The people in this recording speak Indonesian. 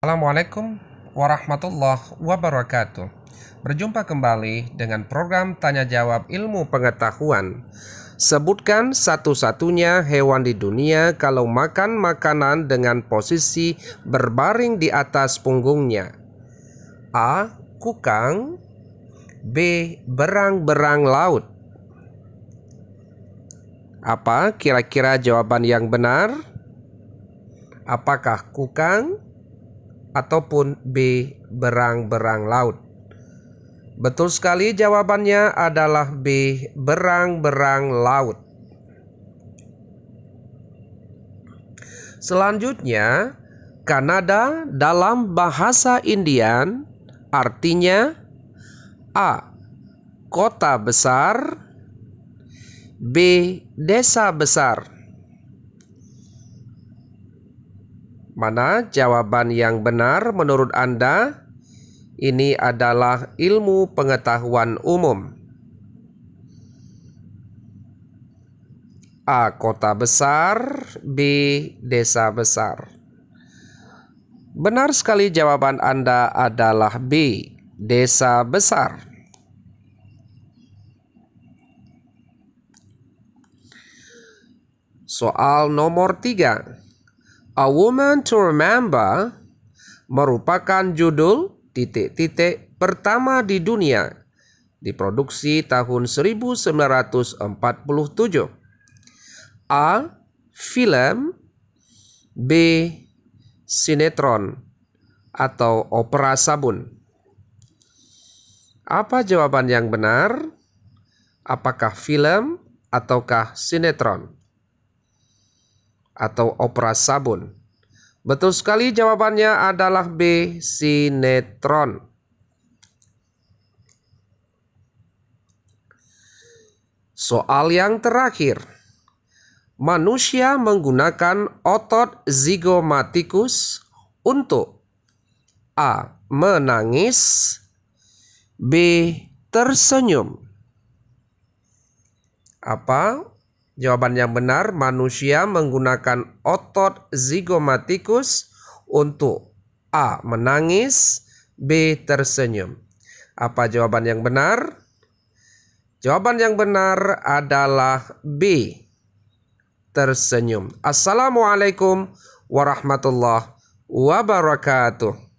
Assalamualaikum warahmatullahi wabarakatuh. Berjumpa kembali dengan program tanya jawab ilmu pengetahuan. Sebutkan satu-satunya hewan di dunia kalau makan makanan dengan posisi berbaring di atas punggungnya. A. Kukang B. Berang-berang laut Apa kira-kira jawaban yang benar? Apakah kukang? ataupun B. Berang-berang laut. Betul sekali jawabannya adalah B. Berang-berang laut. Selanjutnya, Kanada dalam bahasa Indian artinya A. Kota besar B. Desa besar Mana jawaban yang benar menurut Anda? Ini adalah ilmu pengetahuan umum. A. Kota besar B. Desa besar Benar sekali jawaban Anda adalah B. Desa besar Soal nomor 3 A Woman to Remember merupakan judul titik-titik pertama di dunia diproduksi tahun 1947. A. Film B. Sinetron atau opera sabun. Apa jawaban yang benar? Apakah film ataukah sinetron? atau opera sabun? Betul sekali jawabannya adalah B. Sinetron. Soal yang terakhir. Manusia menggunakan otot zygomaticus untuk A. Menangis B. Tersenyum Apa Jawaban yang benar, manusia menggunakan otot zigomatikus untuk A. Menangis, B. Tersenyum. Apa jawaban yang benar? Jawaban yang benar adalah B. Tersenyum. Assalamualaikum warahmatullahi wabarakatuh.